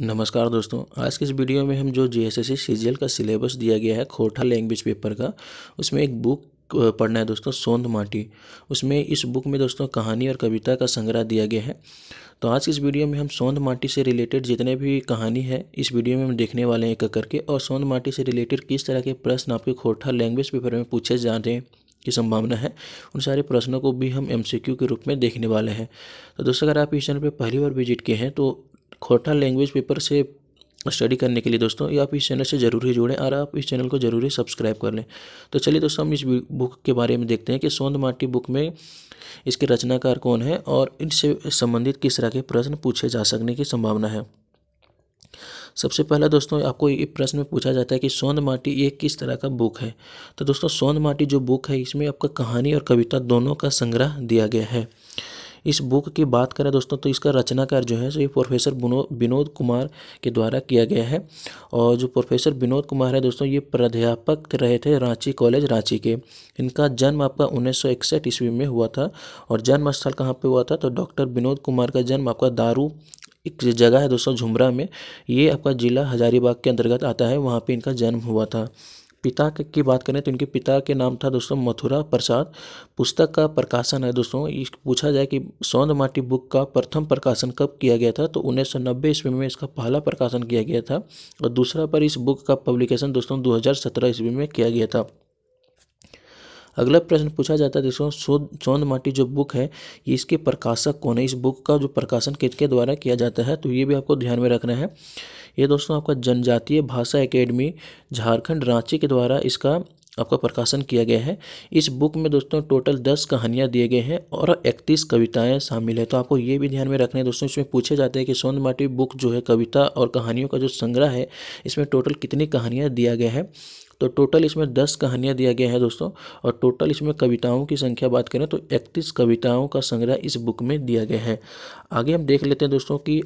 नमस्कार दोस्तों आज के इस वीडियो में हम जो जी एस एस सी का सिलेबस दिया गया है खोटा लैंग्वेज पेपर का उसमें एक बुक पढ़ना है दोस्तों सोंद माटी उसमें इस बुक में दोस्तों कहानी और कविता का संग्रह दिया गया है तो आज के इस वीडियो में हम सोंद माटी से रिलेटेड जितने भी कहानी है इस वीडियो में हम देखने वाले हैं एक करके और सोंद माटी से रिलेटेड किस तरह के प्रश्न आपके खोटा लैंग्वेज पेपर में पूछे जा रहे हैं की संभावना है उन सारे प्रश्नों को भी हम एमसीक्यू के रूप में देखने वाले हैं तो दोस्तों अगर आप इस चैनल पर पहली बार विजिट किए हैं तो खोटा लैंग्वेज पेपर से स्टडी करने के लिए दोस्तों ये आप इस चैनल से जरूर ही जुड़ें और आप इस चैनल को जरूर ही सब्सक्राइब कर लें तो चलिए दोस्तों हम इस बुक के बारे में देखते हैं कि सोंद माटी बुक में इसके रचनाकार कौन है और इनसे संबंधित किस तरह के प्रश्न पूछे जा सकने की संभावना है सबसे पहला दोस्तों आपको ये प्रश्न में पूछा जाता है कि सोंद माटी ये किस तरह का बुक है तो दोस्तों सोंद माटी जो बुक है इसमें आपका कहानी और कविता दोनों का संग्रह दिया गया है इस बुक की बात करें दोस्तों तो इसका रचनाकार जो है सो ये प्रोफेसर विनोद कुमार के द्वारा किया गया है और जो प्रोफेसर विनोद कुमार है दोस्तों ये प्राध्यापक रहे थे रांची कॉलेज रांची के इनका जन्म आपका उन्नीस सौ इकसठ ईस्वी में हुआ था और जन्म स्थल कहाँ पर हुआ था तो डॉक्टर विनोद कुमार का जन्म आपका दारू एक जगह है दोस्तों झुमरा में ये आपका ज़िला हजारीबाग के अंतर्गत आता है वहाँ पे इनका जन्म हुआ था पिता की बात करें तो इनके पिता के नाम था दोस्तों मथुरा प्रसाद पुस्तक का प्रकाशन है दोस्तों पूछा जाए कि सौंद माटी बुक का प्रथम प्रकाशन कब किया गया था तो उन्नीस सौ नब्बे ईस्वी में इसका पहला प्रकाशन किया गया था और दूसरा पर इस बुक का पब्लिकेशन दोस्तों 2017 ईस्वी में किया गया था अगला प्रश्न पूछा जाता है दोस्तों चौंद माटी जो बुक है ये इसके प्रकाशक कौन है इस बुक का जो प्रकाशन किसके द्वारा किया जाता है तो ये भी आपको ध्यान में रखना है ये दोस्तों आपका जनजातीय भाषा एकेडमी झारखंड रांची के द्वारा इसका आपका प्रकाशन किया गया है इस बुक में दोस्तों टोटल दस कहानियाँ दिए गए हैं और इकतीस कविताएं शामिल है तो आपको ये भी ध्यान में रखना है दोस्तों इसमें पूछे जाते हैं कि सोन माटी बुक जो है कविता और कहानियों का जो संग्रह है इसमें टोटल कितनी कहानियाँ दिया गया है तो टोटल इसमें दस कहानियाँ दिया गया है दोस्तों और टोटल इसमें कविताओं की संख्या बात करें तो इकतीस कविताओं का संग्रह इस बुक में दिया गया है आगे हम देख लेते हैं दोस्तों कि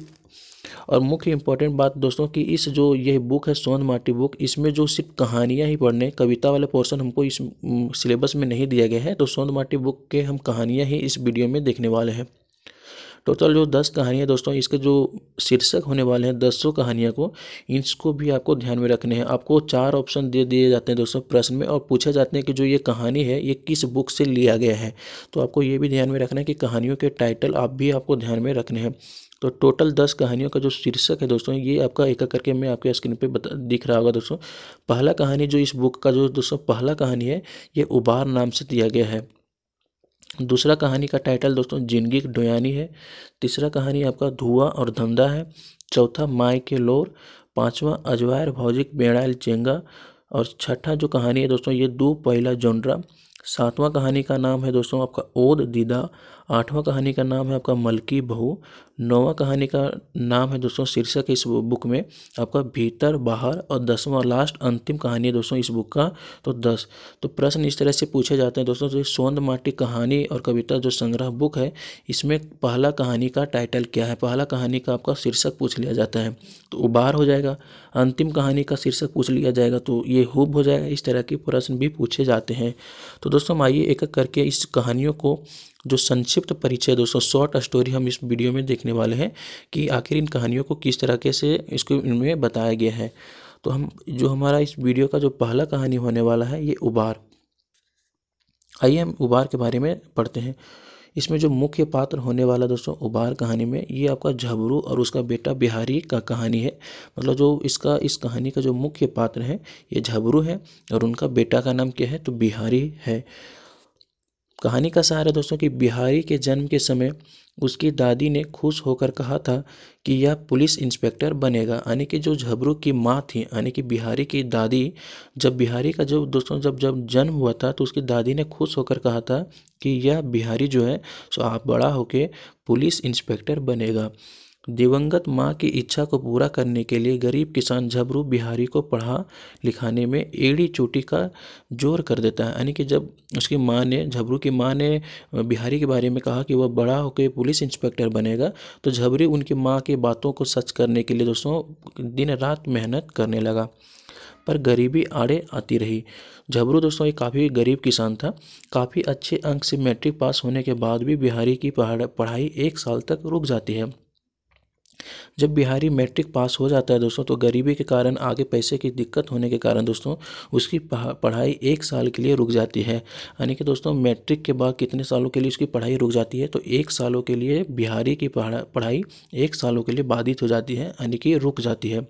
और मुख्य इम्पॉर्टेंट बात दोस्तों कि इस जो यह बुक है सोन माटी बुक इसमें जो सिर्फ कहानियाँ ही पढ़ने कविता वाला पोर्शन हमको इस सिलेबस में नहीं दिया गया है तो सोन माटी बुक के हम कहानियाँ ही इस वीडियो में देखने वाले हैं टोटल तो जो दस कहानियाँ दोस्तों इसके जो शीर्षक होने वाले हैं दसों कहानियाँ को इसको भी आपको ध्यान में रखने हैं आपको चार ऑप्शन दे दिए जाते हैं दोस्तों प्रश्न में और पूछा जाते हैं कि जो ये कहानी है ये किस बुक से लिया गया है तो आपको ये भी ध्यान में रखना है कि कहानियों के टाइटल आप भी आपको ध्यान में रखने हैं तो टोटल दस कहानियों का जो शीर्षक है दोस्तों ये आपका एक एक करके मैं आपके स्क्रीन पे बता दिख रहा होगा दोस्तों पहला कहानी जो इस बुक का जो दोस्तों पहला कहानी है ये उबार नाम से दिया गया है दूसरा कहानी का टाइटल दोस्तों जिंदगी डोयानी है तीसरा कहानी आपका धुआं और धंधा है चौथा माय के लोर पांचवा अजवायर भौजिक बेड़ाइल चेंगा और छठा जो कहानी है दोस्तों ये दो पहला जोनरा सातवां कहानी का नाम है दोस्तों आपका ओद दीदा आठवां कहानी का नाम है आपका मलकी बहू नौवां कहानी का नाम है दोस्तों शीर्षक इस बुक में आपका भीतर बाहर और दसवां लास्ट अंतिम कहानी है दोस्तों इस बुक का तो दस तो प्रश्न इस तरह से पूछे जाते हैं दोस्तों तो सोंद माटी कहानी और कविता जो संग्रह बुक है इसमें पहला कहानी का टाइटल क्या है पहला कहानी का आपका शीर्षक पूछ लिया जाता है तो उबार हो जाएगा अंतिम कहानी का शीर्षक पूछ लिया जाएगा तो ये हुब हो जाएगा इस तरह के प्रश्न भी पूछे जाते हैं तो दोस्तों आइए एक एक करके इस कहानियों को जो संक्षिप्त परिचय दोस्तों शॉर्ट स्टोरी हम इस वीडियो में देखने वाले हैं कि आखिर इन कहानियों को किस तरीके से इसको इनमें बताया गया है तो हम जो हमारा इस वीडियो का जो पहला कहानी होने वाला है ये उबार आइए हम उबार के बारे में पढ़ते हैं इसमें जो मुख्य पात्र होने वाला दोस्तों उबार कहानी में ये आपका झबरू और उसका बेटा बिहारी का कहानी है मतलब जो इसका इस कहानी का जो मुख्य पात्र है ये झबरू है और उनका बेटा का नाम क्या है तो बिहारी है कहानी का सहारा दोस्तों कि बिहारी के जन्म के समय उसकी दादी ने खुश होकर कहा था कि यह पुलिस इंस्पेक्टर बनेगा यानी कि जो झबरू की माँ थी यानी कि बिहारी की दादी जब बिहारी का जब दोस्तों जब जब जन्म हुआ था तो उसकी दादी ने खुश होकर कहा था कि यह बिहारी जो है सो आप बड़ा होकर पुलिस इंस्पेक्टर बनेगा दिवंगत माँ की इच्छा को पूरा करने के लिए गरीब किसान झबरू बिहारी को पढ़ा लिखाने में एड़ी चोटी का जोर कर देता है यानी कि जब उसकी माँ ने झबरू की माँ ने बिहारी के बारे में कहा कि वह बड़ा होकर पुलिस इंस्पेक्टर बनेगा तो झबरी उनकी माँ की बातों को सच करने के लिए दोस्तों दिन रात मेहनत करने लगा पर गरीबी आड़े आती रही झबरू दोस्तों ये काफ़ी गरीब किसान था काफ़ी अच्छे अंक से मैट्रिक पास होने के बाद भी बिहारी की पढ़ाई एक साल तक रुक जाती है जब बिहारी मैट्रिक पास हो जाता है दोस्तों तो गरीबी के कारण आगे पैसे की दिक्कत होने के कारण दोस्तों उसकी पढ़ाई एक साल के लिए रुक जाती है यानी कि दोस्तों मैट्रिक के बाद कितने सालों के लिए उसकी पढ़ाई रुक जाती है तो एक सालों के लिए बिहारी की पढ़ाई एक सालों के लिए बाधित हो जाती है यानी कि रुक जाती है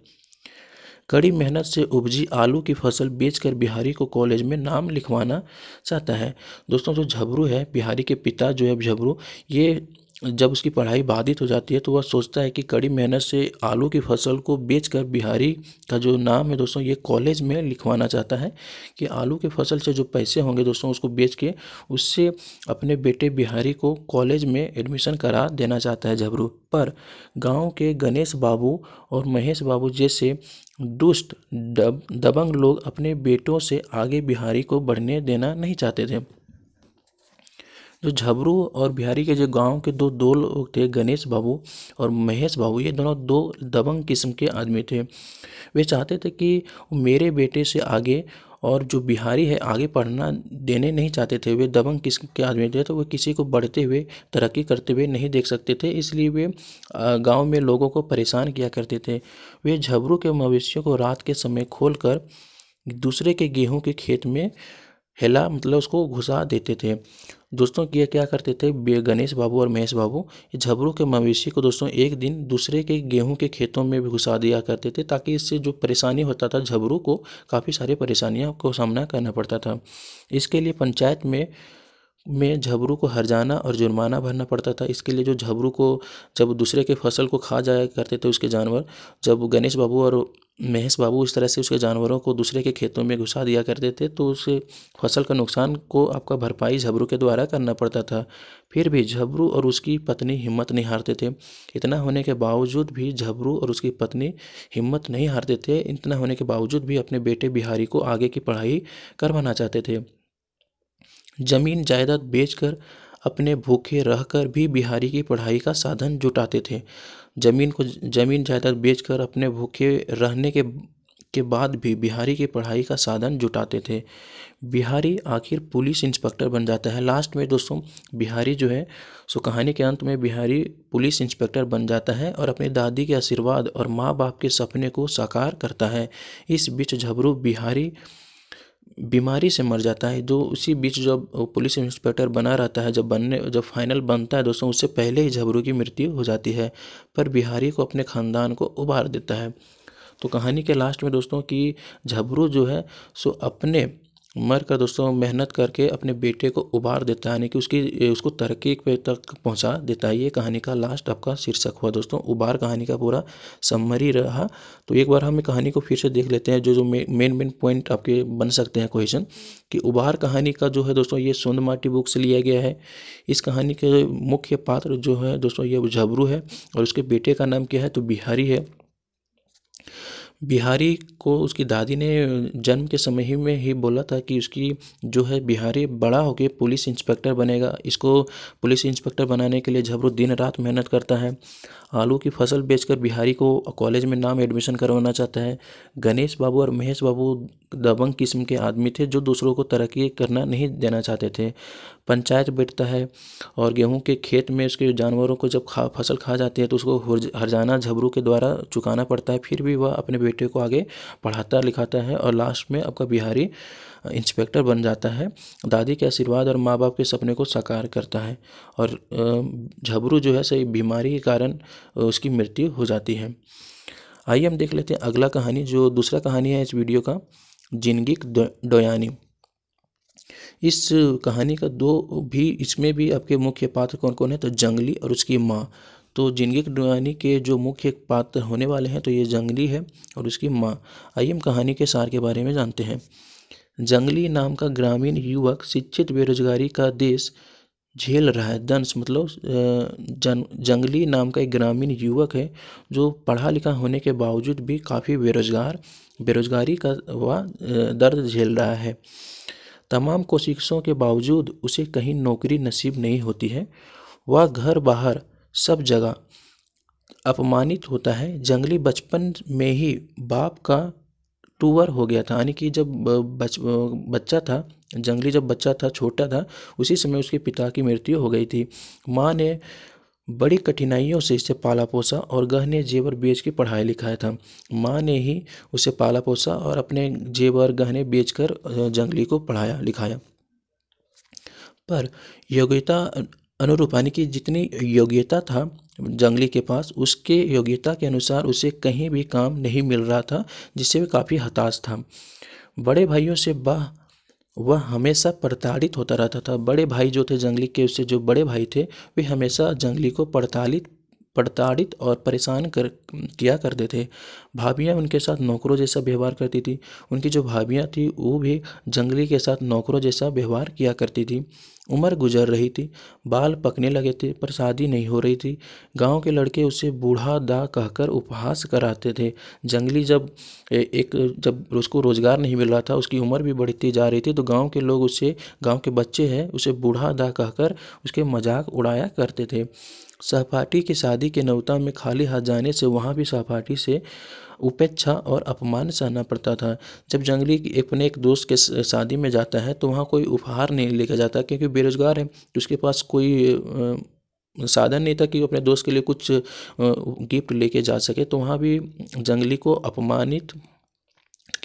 कड़ी मेहनत से उपजी आलू की फसल बेचकर बिहारी को कॉलेज में नाम लिखवाना चाहता है दोस्तों जो झबरू है बिहारी के पिता जो है झबरू ये जब उसकी पढ़ाई बाधित हो जाती है तो वह सोचता है कि कड़ी मेहनत से आलू की फसल को बेचकर बिहारी का जो नाम है दोस्तों ये कॉलेज में लिखवाना चाहता है कि आलू की फसल से जो पैसे होंगे दोस्तों उसको बेच के उससे अपने बेटे बिहारी को कॉलेज में एडमिशन करा देना चाहता है झबरू पर गांव के गणेश बाबू और महेश बाबू जैसे दुष्ट दब दबंग लोग अपने बेटों से आगे बिहारी को बढ़ने देना नहीं चाहते थे जो झबरू और बिहारी के जो गांव के दो दो लोग थे गणेश बाबू और महेश बाबू ये दोनों दो दबंग किस्म के आदमी थे वे चाहते थे कि मेरे बेटे से आगे और जो बिहारी है आगे पढ़ना देने नहीं चाहते थे वे दबंग किस्म के आदमी थे तो वे किसी को बढ़ते हुए तरक्की करते हुए नहीं देख सकते थे इसलिए वे गांव में लोगों को परेशान किया करते थे वे झबरू के मवेशियों को रात के समय खोलकर दूसरे के गेहूं के खेत में हेला मतलब उसको घुसा देते थे दोस्तों ये क्या करते थे गणेश बाबू और महेश बाबू झबरू के मवेशी को दोस्तों एक दिन दूसरे के गेहूं के खेतों में भी घुसा दिया करते थे ताकि इससे जो परेशानी होता था झबरू को काफ़ी सारी परेशानियों को सामना करना पड़ता था इसके लिए पंचायत में में झबरू को हरजाना और जुर्माना भरना पड़ता था इसके लिए जो झबरू को जब दूसरे के फसल को खा जाया करते थे उसके जानवर जब गणेश बाबू और महेश बाबू इस तरह से उसके जानवरों को दूसरे के खेतों में घुसा दिया करते थे तो उसे फसल का नुकसान को आपका भरपाई झबरू के द्वारा करना पड़ता था फिर भी झबरू और उसकी पत्नी हिम्मत नहीं हारते थे इतना होने के बावजूद भी झबरू और उसकी पत्नी हिम्मत नहीं हारते थे इतना होने के बावजूद भी अपने बेटे बिहारी को आगे की पढ़ाई करवाना चाहते थे जमीन जायदाद बेचकर अपने भूखे रहकर भी बिहारी की पढ़ाई का साधन जुटाते थे जमीन को जमीन जायदाद बेचकर अपने भूखे रहने के के बाद भी बिहारी की पढ़ाई का साधन जुटाते थे बिहारी आखिर पुलिस इंस्पेक्टर बन जाता है लास्ट में दोस्तों बिहारी जो है सो कहानी के अंत में बिहारी पुलिस इंस्पेक्टर बन जाता है और अपनी दादी के आशीर्वाद और माँ बाप के सपने को साकार करता है इस बीच झबरू बिहारी बीमारी से मर जाता है जो उसी बीच जब पुलिस इंस्पेक्टर बना रहता है जब बनने जब फाइनल बनता है दोस्तों उससे पहले ही झबरू की मृत्यु हो जाती है पर बिहारी को अपने खानदान को उबार देता है तो कहानी के लास्ट में दोस्तों कि झबरू जो है सो अपने मर कर दोस्तों मेहनत करके अपने बेटे को उबार देता है यानी कि उसकी उसको तरक्की पे तक पहुंचा देता है ये कहानी का लास्ट आपका शीर्षक हुआ दोस्तों उबार कहानी का पूरा सम्मरी रहा तो एक बार हम कहानी को फिर से देख लेते हैं जो जो मेन मेन पॉइंट आपके बन सकते हैं क्वेश्चन कि उबार कहानी का जो है दोस्तों ये सोन माटी बुक से लिया गया है इस कहानी के मुख्य पात्र जो है दोस्तों ये झबरू है और उसके बेटे का नाम क्या है तो बिहारी है बिहारी को उसकी दादी ने जन्म के समय ही में ही बोला था कि उसकी जो है बिहारी बड़ा होकर पुलिस इंस्पेक्टर बनेगा इसको पुलिस इंस्पेक्टर बनाने के लिए झबरू दिन रात मेहनत करता है आलू की फसल बेचकर बिहारी को कॉलेज में नाम एडमिशन करवाना चाहता है गणेश बाबू और महेश बाबू दबंग किस्म के आदमी थे जो दूसरों को तरक्की करना नहीं देना चाहते थे पंचायत बैठता है और गेहूं के खेत में उसके जानवरों को जब खा फसल खा जाती है तो उसको हरजाना झबरू के द्वारा चुकाना पड़ता है फिर भी वह अपने बेटे को आगे पढ़ाता लिखाता है और लास्ट में आपका बिहारी इंस्पेक्टर बन जाता है दादी के आशीर्वाद और माँ बाप के सपने को साकार करता है और झबरू जो है सही बीमारी के कारण उसकी मृत्यु हो जाती है आइए हम देख लेते हैं अगला कहानी जो दूसरा कहानी है इस वीडियो का जिंदगी डोयानी इस कहानी का दो भी इसमें भी आपके मुख्य पात्र कौन कौन है तो जंगली और उसकी माँ तो जिंदगी डोयानी के जो मुख्य पात्र होने वाले हैं तो ये जंगली है और उसकी माँ आइए हम कहानी के सार के बारे में जानते हैं जंगली नाम का ग्रामीण युवक शिक्षित बेरोजगारी का देश झेल रहा है दंश मतलब जन जंगली नाम का एक ग्रामीण युवक है जो पढ़ा लिखा होने के बावजूद भी काफ़ी बेरोजगार बेरोजगारी का वह दर्द झेल रहा है तमाम कोशिशों के बावजूद उसे कहीं नौकरी नसीब नहीं होती है वह घर बाहर सब जगह अपमानित होता है जंगली बचपन में ही बाप का टूअर हो गया था यानी कि जब बच बच्चा था जंगली जब बच्चा था छोटा था उसी समय उसके पिता की मृत्यु हो गई थी माँ ने बड़ी कठिनाइयों से इसे पाला पोसा और गहने जेवर बेच के पढ़ाया लिखाया था माँ ने ही उसे पाला पोसा और अपने जेवर गहने बेचकर जंगली को पढ़ाया लिखाया पर योग्यता अनुरूपानी की जितनी योग्यता था जंगली के पास उसके योग्यता के अनुसार उसे कहीं भी काम नहीं मिल रहा था जिससे वह काफ़ी हताश था बड़े भाइयों से वह वह हमेशा प्रताड़ित होता रहता था बड़े भाई जो थे जंगली के उससे जो बड़े भाई थे वे हमेशा जंगली को प्रताड़ित प्रताड़ित और परेशान कर किया करते थे भाभियाँ उनके साथ नौकरों जैसा व्यवहार करती थी उनकी जो भाभियाँ थी वो भी जंगली के साथ नौकरों जैसा व्यवहार किया करती थी उम्र गुजर रही थी बाल पकने लगे थे पर शादी नहीं हो रही थी गांव के लड़के उसे बूढ़ा दा कहकर उपहास कराते थे जंगली जब एक जब उसको रोज़गार नहीं मिल रहा था उसकी उम्र भी बढ़ती जा रही थी तो गांव के लोग उसे गांव के बच्चे हैं उसे बूढ़ा दा कहकर उसके मजाक उड़ाया करते थे सहपाठी की शादी के नौता में खाली हाथ जाने से वहाँ भी सहपाठी से उपेक्षा और अपमान सहना पड़ता था जब जंगली अपने एक दोस्त के शादी में जाता है तो वहाँ कोई उपहार नहीं लेकर जाता क्योंकि बेरोजगार है तो उसके पास कोई साधन नहीं था कि वो अपने दोस्त के लिए कुछ गिफ्ट लेके जा सके तो वहाँ भी जंगली को अपमानित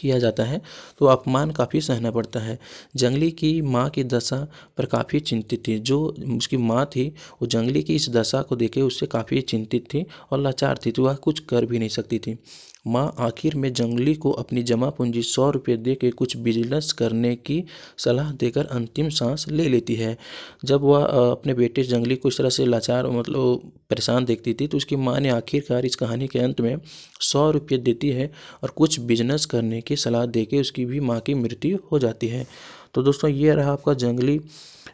किया जाता है तो अपमान काफ़ी सहना पड़ता है जंगली की माँ की दशा पर काफ़ी चिंतित थी जो उसकी माँ थी वो जंगली की इस दशा को देखे उससे काफ़ी चिंतित थी और लाचार थी तो वह कुछ कर भी नहीं सकती थी माँ आखिर में जंगली को अपनी जमा पूंजी सौ रुपये दे के कुछ बिजनेस करने की सलाह देकर अंतिम सांस ले लेती है जब वह अपने बेटे जंगली को इस तरह से लाचार मतलब परेशान देखती थी तो उसकी माँ ने आखिरकार इस कहानी के अंत में सौ रुपये देती है और कुछ बिजनेस करने की सलाह दे के उसकी भी माँ की मृत्यु हो जाती है तो दोस्तों ये रहा आपका जंगली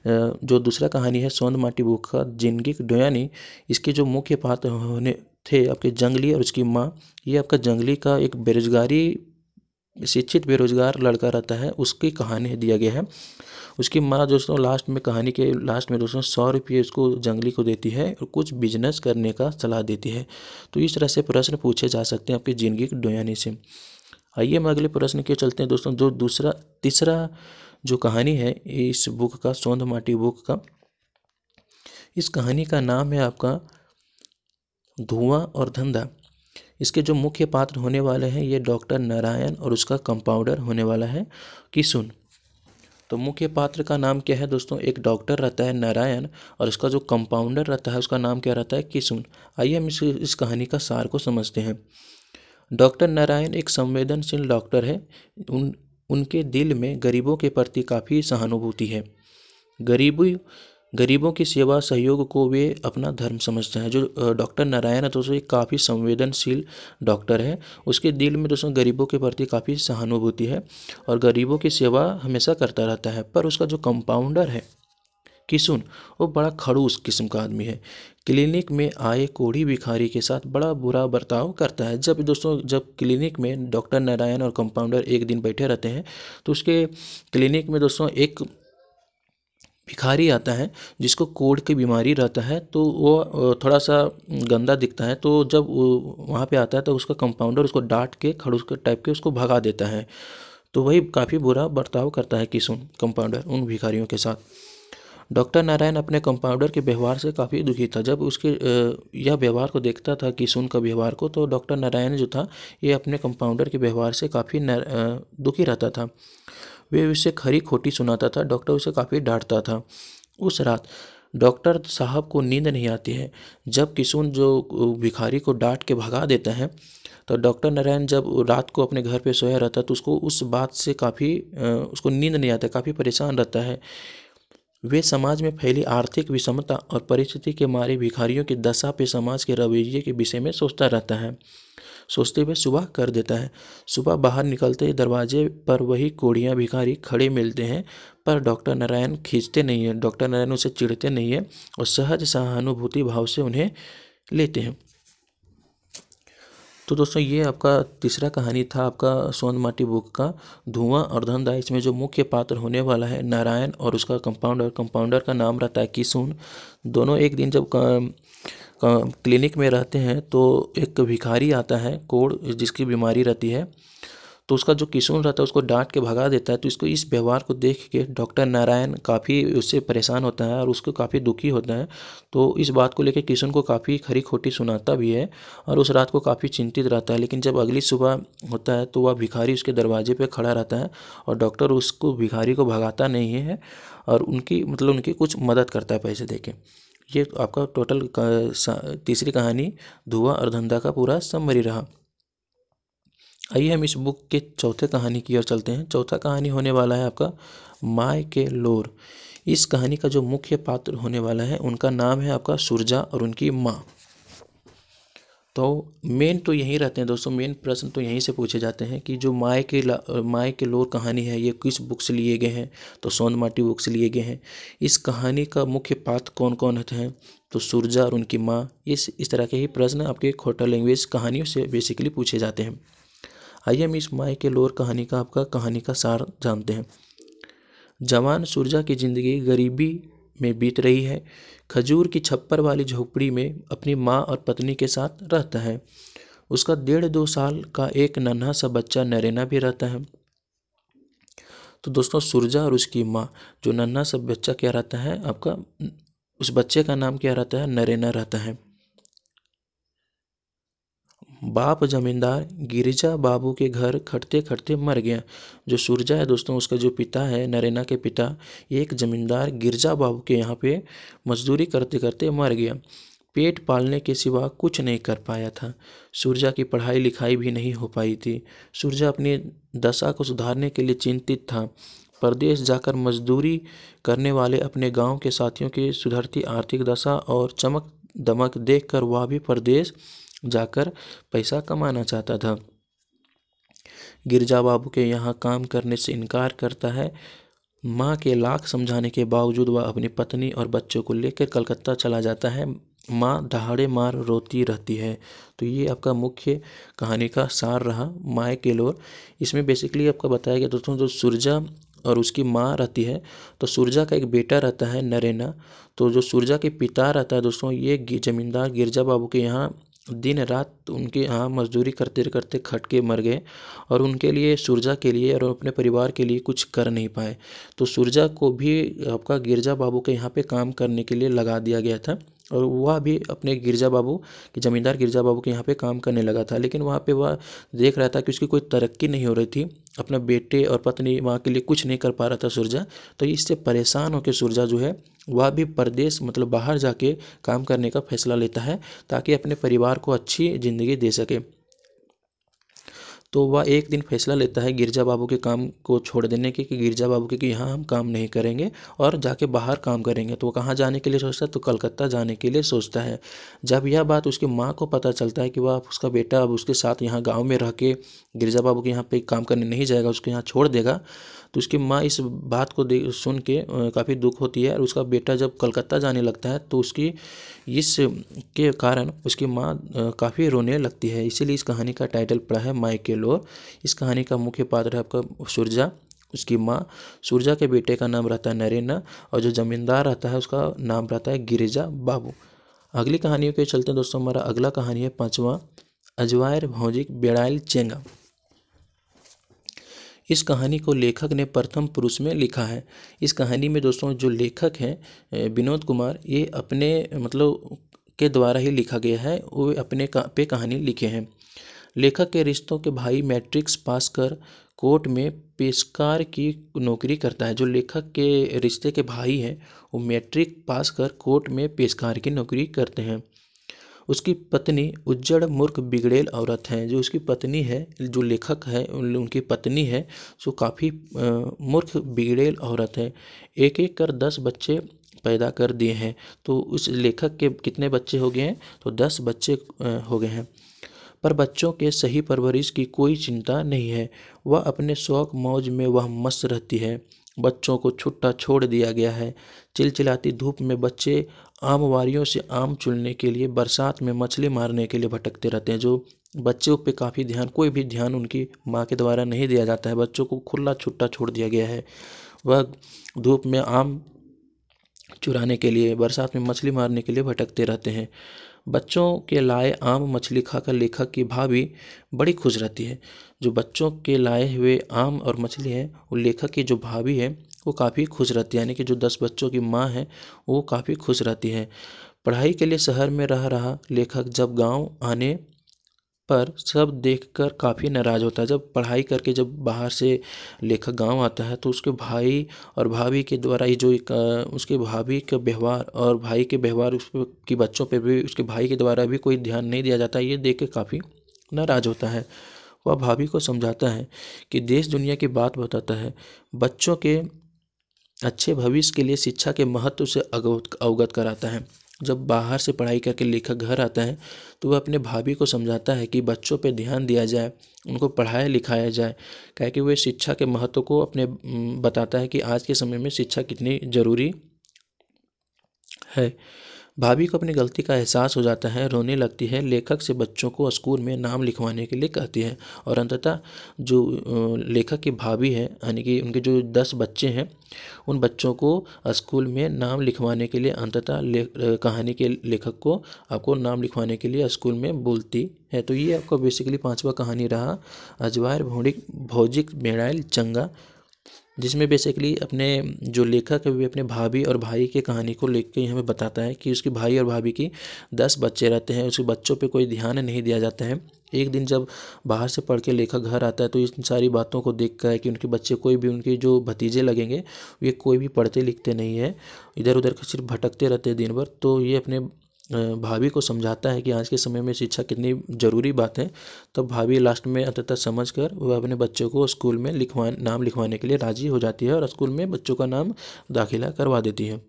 जो दूसरा कहानी है सोंद माटी बुक का जिंदगी डोयानी इसके जो मुख्य पात्र होने थे आपके जंगली और उसकी माँ ये आपका जंगली का एक बेरोजगारी शिक्षित बेरोजगार लड़का रहता है उसकी कहानी दिया गया है उसकी माँ दोस्तों लास्ट में कहानी के लास्ट में दोस्तों सौ रुपये उसको जंगली को देती है और कुछ बिजनेस करने का सलाह देती है तो इस तरह से प्रश्न पूछे जा सकते हैं आपकी ज़िंदगी की डोयानी से आइए हम अगले प्रश्न के चलते हैं दोस्तों जो दूसरा तीसरा जो कहानी है इस बुक का सोंध माटी बुक का इस कहानी का नाम है आपका धुआं और धंधा इसके जो मुख्य पात्र होने वाले हैं ये डॉक्टर नारायण और उसका कंपाउंडर होने वाला है किसुन तो मुख्य पात्र का नाम क्या है दोस्तों एक डॉक्टर रहता है नारायण और उसका जो कंपाउंडर रहता है उसका नाम क्या रहता है किसुन आइए हम इस इस कहानी का सार को समझते हैं डॉक्टर नारायण एक संवेदनशील डॉक्टर है उन उनके दिल में गरीबों के प्रति काफ़ी सहानुभूति है गरीबी गरीबों की सेवा सहयोग को वे अपना धर्म समझते हैं जो डॉक्टर नारायण है दोस्तों एक काफ़ी संवेदनशील डॉक्टर है उसके दिल में दोस्तों गरीबों के प्रति काफ़ी सहानुभूति है और गरीबों की सेवा हमेशा करता रहता है पर उसका जो कंपाउंडर है किसुन वो बड़ा खड़ूस किस्म का आदमी है क्लिनिक में आए कोढ़ी भिखारी के साथ बड़ा बुरा बर्ताव करता है जब दोस्तों जब क्लिनिक में डॉक्टर नारायण और कंपाउंडर एक दिन बैठे रहते हैं तो उसके क्लिनिक में दोस्तों एक भिखारी आता है जिसको कोड की बीमारी रहता है तो वो थोड़ा सा गंदा दिखता है तो जब वहाँ पे आता है तो उसका कंपाउंडर उसको डांट के खड़ूस टाइप के उसको भगा देता है तो वही काफ़ी बुरा बर्ताव करता है किसुन कंपाउंडर उन भिखारियों के साथ डॉक्टर नारायण अपने कंपाउंडर के व्यवहार से काफ़ी दुखी था जब उसके यह व्यवहार को देखता था किसुन का व्यवहार को तो डॉक्टर नारायण जो था ये अपने कंपाउंडर के व्यवहार से काफ़ी दुखी रहता था वे उसे खरी खोटी सुनाता था डॉक्टर उसे काफ़ी डांटता था उस रात डॉक्टर साहब को नींद नहीं आती है जब किशुन जो भिखारी को डांट के भगा देता है तो डॉक्टर नारायण जब रात को अपने घर पे सोया रहता तो उसको उस बात से काफ़ी उसको नींद नहीं आता काफ़ी परेशान रहता है वे समाज में फैली आर्थिक विषमता और परिस्थिति के मारे भिखारियों की दशा पे समाज के रवैये के विषय में सोचता रहता है सोचते हुए सुबह कर देता है सुबह बाहर निकलते दरवाजे पर वही कोड़ियाँ भिखारी खड़े मिलते हैं पर डॉक्टर नारायण खींचते नहीं हैं डॉक्टर नारायण उसे चिढ़ते नहीं है और सहज सहानुभूति भाव से उन्हें लेते हैं तो दोस्तों ये आपका तीसरा कहानी था आपका सोन माटी बुक का धुआं और धंधा इसमें जो मुख्य पात्र होने वाला है नारायण और उसका कंपाउंडर कंपाउंडर का नाम रहता है किसून दोनों एक दिन जब क्लिनिक में रहते हैं तो एक भिखारी आता है कोड़ जिसकी बीमारी रहती है तो उसका जो किशुन रहता है उसको डांट के भगा देता है तो इसको इस व्यवहार को देख के डॉक्टर नारायण काफ़ी उससे परेशान होता है और उसको काफ़ी दुखी होता है तो इस बात को लेकर किशुन को काफ़ी खरी खोटी सुनाता भी है और उस रात को काफ़ी चिंतित रहता है लेकिन जब अगली सुबह होता है तो वह भिखारी उसके दरवाजे पर खड़ा रहता है और डॉक्टर उसको भिखारी को भगाता नहीं है और उनकी मतलब उनकी कुछ मदद करता है पैसे दे ये आपका टोटल तीसरी कहानी धुआं और धंधा का पूरा समरी रहा आइए हम इस बुक के चौथे कहानी की ओर चलते हैं चौथा कहानी होने वाला है आपका माय के लोर इस कहानी का जो मुख्य पात्र होने वाला है उनका नाम है आपका सुरजा और उनकी माँ तो मेन तो यहीं रहते हैं दोस्तों मेन प्रश्न तो यहीं से पूछे जाते हैं कि जो माए के माए के लोर कहानी है ये किस बुक से लिए गए हैं तो सोन माटी बुक से लिए गए हैं इस कहानी का मुख्य पात्र कौन कौन होते हैं तो सूर्जा और उनकी माँ इस इस तरह के ही प्रश्न आपके खोटा लैंग्वेज कहानियों से बेसिकली पूछे जाते हैं आइए हम इस माए के लोर कहानी का आपका कहानी का सार जानते हैं जवान सूर्जा की ज़िंदगी गरीबी में बीत रही है खजूर की छप्पर वाली झोपड़ी में अपनी माँ और पत्नी के साथ रहता है उसका डेढ़ दो साल का एक नन्हा सा बच्चा नरेना भी रहता है तो दोस्तों सुरजा और उसकी माँ जो नन्हा सा बच्चा क्या रहता है आपका उस बच्चे का नाम क्या रहता है नरेना रहता है बाप जमींदार गिरिजा बाबू के घर खटते खटते मर गया जो सूरजा है दोस्तों उसका जो पिता है नरेना के पिता एक जमींदार गिरजा बाबू के यहाँ पे मजदूरी करते करते मर गया पेट पालने के सिवा कुछ नहीं कर पाया था सूरजा की पढ़ाई लिखाई भी नहीं हो पाई थी सूरजा अपनी दशा को सुधारने के लिए चिंतित था परदेश जाकर मजदूरी करने वाले अपने गांव के साथियों की सुधरती आर्थिक दशा और चमक दमक देखकर वह भी परदेश जाकर पैसा कमाना चाहता था गिरजा बाबू के यहाँ काम करने से इनकार करता है माँ के लाख समझाने के बावजूद वह अपनी पत्नी और बच्चों को लेकर कलकत्ता चला जाता है माँ दहाड़े मार रोती रहती है तो ये आपका मुख्य कहानी का सार रहा माए के लोर इसमें बेसिकली आपका बताया गया दोस्तों जो सूर्जा और उसकी माँ रहती है तो सूर्जा का एक बेटा रहता है नरेना तो जो सूर्जा के पिता रहता है दोस्तों ये जमींदार गिरजा बाबू के यहाँ दिन रात उनके यहाँ मज़दूरी करते करते खट के मर गए और उनके लिए सुरजा के लिए और अपने परिवार के लिए कुछ कर नहीं पाए तो सुरजा को भी आपका गिरजा बाबू के यहाँ पे काम करने के लिए लगा दिया गया था और वह भी अपने गिरजा बाबू के ज़मींदार गिरजा बाबू के यहाँ पे काम करने लगा था लेकिन वहाँ पे वह देख रहा था कि उसकी कोई तरक्की नहीं हो रही थी अपने बेटे और पत्नी वहाँ के लिए कुछ नहीं कर पा रहा था सुरजा तो इससे परेशान होकर सुरजा जो है वह भी परदेश मतलब बाहर जाके काम करने का फैसला लेता है ताकि अपने परिवार को अच्छी ज़िंदगी दे सके तो वह एक दिन फैसला लेता है गिरजा बाबू के काम को छोड़ देने के कि गिरजा बाबू के कि यहाँ हम काम नहीं करेंगे और जाके बाहर काम करेंगे तो वो कहाँ जाने के लिए सोचता है तो कलकत्ता जाने के लिए सोचता है जब यह बात उसकी माँ को पता चलता है कि वह उसका बेटा अब उसके साथ यहाँ गाँव में रह के गिरजा बाबू के यहाँ पर काम करने नहीं जाएगा उसको यहाँ छोड़ देगा तो उसकी माँ इस बात को दे सुन के काफ़ी दुख होती है और उसका बेटा जब कलकत्ता जाने लगता है तो उसकी इस के कारण उसकी माँ काफ़ी रोने लगती है इसीलिए इस कहानी का टाइटल पड़ा है माइकेल लो इस कहानी का मुख्य पात्र है आपका सूर्जा उसकी माँ सूर्जा के बेटे का नाम रहता है नरेना और जो जमींदार रहता है उसका नाम रहता है गिरिजा बाबू अगली कहानियों के चलते दोस्तों हमारा अगला कहानी है पाँचवा अजवायर भौजिक बेड़ाइल चेंगा इस कहानी को लेखक ने प्रथम पुरुष में लिखा है इस कहानी में दोस्तों जो लेखक हैं विनोद कुमार ये अपने मतलब के द्वारा ही लिखा गया है वो अपने का पे कहानी लिखे हैं लेखक के रिश्तों के भाई मैट्रिक्स पास कर कोर्ट में पेशकार की नौकरी करता है जो लेखक के रिश्ते के भाई हैं वो मैट्रिक पास कर कोर्ट में पेशकार की नौकरी करते हैं उसकी पत्नी उज्जड़ मूर्ख बिगड़ेल औरत हैं जो उसकी पत्नी है जो लेखक है उनकी पत्नी है सो काफ़ी मूर्ख बिगड़ेल औरत है एक एक कर दस बच्चे पैदा कर दिए हैं तो उस लेखक के कितने बच्चे हो गए हैं तो दस बच्चे हो गए हैं पर बच्चों के सही परवरिश की कोई चिंता नहीं है वह अपने शौक मौज में वह मस्त रहती है बच्चों को छुट्टा छोड़ दिया गया है चिलचिलाती धूप में बच्चे आमवारियों से आम चुनने के लिए बरसात में मछली मारने के लिए भटकते रहते हैं जो बच्चों पे काफ़ी ध्यान कोई भी ध्यान उनकी माँ के द्वारा नहीं दिया जाता है बच्चों को खुला छुट्टा छोड़ दिया गया है वह धूप में आम चुराने के लिए बरसात में मछली मारने के लिए भटकते रहते हैं बच्चों के लाए आम मछली खाकर लेखक की भाभी बड़ी खुश रहती है जो बच्चों के लाए हुए आम और मछली है वो लेखक की जो भाभी है वो काफ़ी खुश रहती है यानी कि जो दस बच्चों की माँ है वो काफ़ी खुश रहती है पढ़ाई के लिए शहर में रह रहा लेखक जब गाँव आने पर सब देखकर काफ़ी नाराज़ होता है जब पढ़ाई करके जब बाहर से लेखक गाँव आता है तो उसके भाई और भाभी के द्वारा ये जो एक उसके भाभी का व्यवहार और भाई के व्यवहार उस की बच्चों पे भी उसके भाई के द्वारा भी कोई ध्यान नहीं दिया जाता ये देख के काफ़ी नाराज़ होता है वह भाभी को समझाता है कि देश दुनिया की बात बताता है बच्चों के अच्छे भविष्य के लिए शिक्षा के महत्व से अवगत कराता है जब बाहर से पढ़ाई करके लेखक घर आता है तो वह अपने भाभी को समझाता है कि बच्चों पर ध्यान दिया जाए उनको पढ़ाया लिखाया जाए क्या कि वह शिक्षा के महत्व को अपने बताता है कि आज के समय में शिक्षा कितनी ज़रूरी है भाभी को अपनी गलती का एहसास हो जाता है रोने लगती है लेखक से बच्चों को स्कूल में नाम लिखवाने के लिए कहती है और अंततः जो लेखक की भाभी है यानी कि उनके जो दस बच्चे हैं उन बच्चों को स्कूल में नाम लिखवाने के लिए अंततः कहानी के लेखक को आपको नाम लिखवाने के लिए स्कूल में बोलती है तो ये आपका बेसिकली पाँचवा कहानी रहा अजवायर भौड़िक भौजिक मेड़ाइल चंगा जिसमें बेसिकली अपने जो लेखक है वे अपने भाभी और भाई के कहानी को लिख के हमें बताता है कि उसकी भाई और भाभी की दस बच्चे रहते हैं उसके बच्चों पे कोई ध्यान नहीं दिया जाता है एक दिन जब बाहर से पढ़ के लेखक घर आता है तो इन सारी बातों को देख कर कि उनके बच्चे कोई भी उनके जो भतीजे लगेंगे ये कोई भी पढ़ते लिखते नहीं है इधर उधर सिर्फ भटकते रहते हैं दिन भर तो ये अपने भाभी को समझाता है कि आज के समय में शिक्षा कितनी ज़रूरी बात है तब भाभी लास्ट में अंततः समझ कर वह अपने बच्चों को स्कूल में लिखवा नाम लिखवाने के लिए राज़ी हो जाती है और स्कूल में बच्चों का नाम दाखिला करवा देती है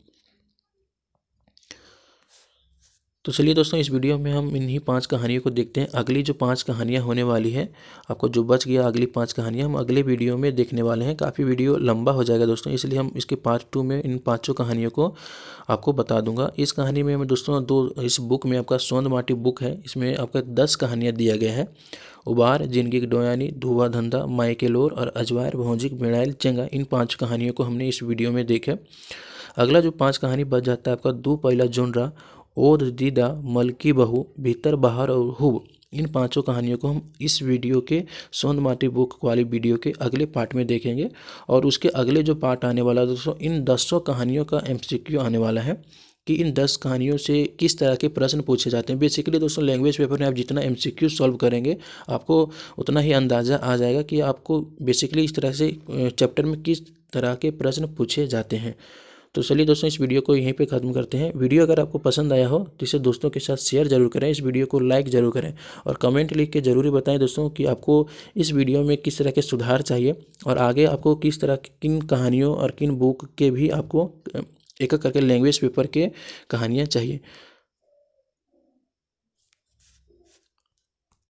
तो चलिए दोस्तों इस वीडियो में हम इन्हीं पांच कहानियों को देखते हैं अगली जो पांच कहानियां होने वाली है आपको जो बच गया अगली पांच कहानियां हम अगले वीडियो में देखने वाले हैं काफ़ी वीडियो लंबा हो जाएगा दोस्तों इसलिए हम इसके पार्ट टू में इन पांचों कहानियों को आपको बता दूंगा इस कहानी में दोस्तों दो इस बुक में आपका सोंद माटी बुक है इसमें आपका दस कहानियाँ दिया गया है उबार जिंदगी डोयानी धुआ धंधा माइकेलोर लोर और अजवायर भौजिक बेड़ाइल चेंगा इन पाँच कहानियों को हमने इस वीडियो में देखा अगला जो पांच कहानी बच जाता है आपका दो पहला जुनरा और दीदा मलकी बहू भीतर बाहर और हुब इन पांचों कहानियों को हम इस वीडियो के सोन माटी बुक वाली वीडियो के अगले पार्ट में देखेंगे और उसके अगले जो पार्ट आने वाला है दोस्तों इन दसों कहानियों का एम आने वाला है कि इन दस कहानियों से किस तरह के प्रश्न पूछे जाते हैं बेसिकली दोस्तों लैंग्वेज पेपर में आप जितना एम सी क्यू सॉल्व करेंगे आपको उतना ही अंदाज़ा आ जाएगा कि आपको बेसिकली इस तरह से चैप्टर में किस तरह के प्रश्न पूछे जाते हैं तो चलिए दोस्तों इस वीडियो को यहीं पे ख़त्म करते हैं वीडियो अगर आपको पसंद आया हो तो इसे दोस्तों के साथ शेयर जरूर करें इस वीडियो को लाइक ज़रूर करें और कमेंट लिख के ज़रूर बताएं दोस्तों कि आपको इस वीडियो में किस तरह के सुधार चाहिए और आगे आपको किस तरह किन कहानियों और किन बुक के भी आपको एक करके लैंग्वेज पेपर के कहानियाँ चाहिए